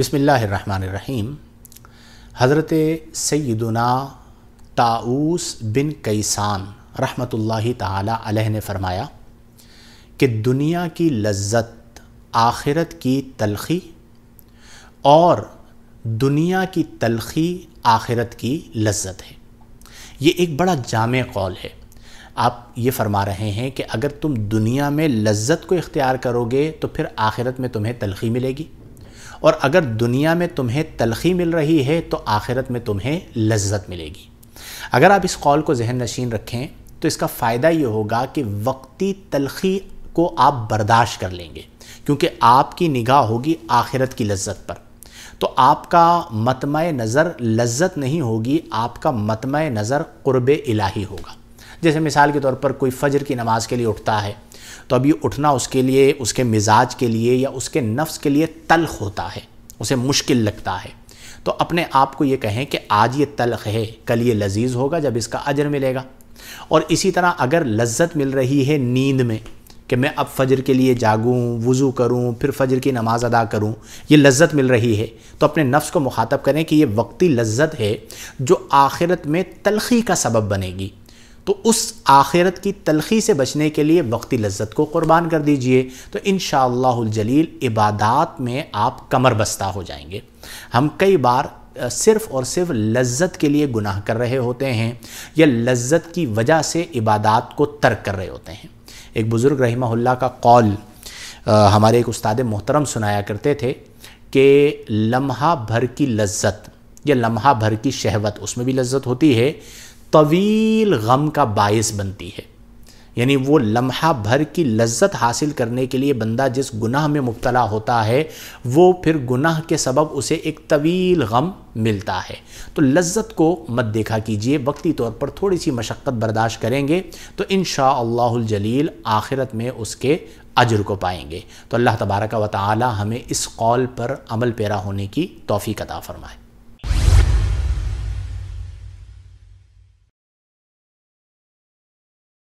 बिसमीम हज़रत सैदुना ताऊस बिन कैसान रहमत ला ने फरमाया कि दुनिया की लज्जत आखिरत की तलखी और दुनिया की तलखी आखिरत की लज्जत है ये एक बड़ा जाम कौल है आप ये फरमा रहे हैं कि अगर तुम दुनिया में लज्जत को इख्तियार करोगे तो फिर आखिरत में तुम्हें तलखी मिलेगी और अगर दुनिया में तुम्हें तलखी मिल रही है तो आखिरत में तुम्हें लज्जत मिलेगी अगर आप इस कॉल को जहन नशीन रखें तो इसका फ़ायदा ये होगा कि वक्ती तलखी को आप बर्दाश्त कर लेंगे क्योंकि आपकी निगाह होगी आखिरत की लज्जत पर तो आपका मतम नज़र लज्जत नहीं होगी आपका मतम नज़र क़ुरब इलाही होगा जैसे मिसाल के तौर पर कोई फजर की नमाज के लिए उठता है तो अब ये उठना उसके लिए उसके मिजाज के लिए या उसके नफ्स के लिए तलख होता है उसे मुश्किल लगता है तो अपने आप को ये कहें कि आज ये तलख है कल ये लजीज होगा जब इसका अजर मिलेगा और इसी तरह अगर लज्जत मिल रही है नींद में कि मैं अब फजर के लिए जागूँ वज़ू करूँ फिर फजर की नमाज़ अदा करूँ ये लज्जत मिल रही है तो अपने नफ्स को मुखातब करें कि ये वक्ती लज्जत है जो आखिरत में तलखी का सबब बनेगी तो उस आखिरत की तलखी से बचने के लिए वक्ती लज्जत को कुर्बान कर दीजिए तो इन शजलील इबादात में आप कमर बस्ता हो जाएंगे हम कई बार सिर्फ़ और सिर्फ लज्जत के लिए गुनाह कर रहे होते हैं या लज्जत की वजह से इबादात को तर्क कर रहे होते हैं एक बुज़ुर्ग रहीमहुल्ला का कौल हमारे एक उस्ताद मोहतरम सुनाया करते थे कि लम्हा भर की लज्जत या लम्हा भर की शहवत उसमें भी लज्जत होती है तवील गम का बायस बनती है यानी वो लम्हा भर की लज्जत हासिल करने के लिए बंदा जिस गुनाह में मुबतला होता है वो फिर गुनाह के सबब उसे एक तवील गम मिलता है तो लज्जत को मत देखा कीजिए वक्ती तौर पर थोड़ी सी मशक्क़त बर्दाश्त करेंगे तो इन जलील आखिरत में उसके अजर को पाएंगे तो अल्लाह तबारक व ताली हमें इस कौल पर अमल पैरा होने की तोफ़ी कदा फरमाए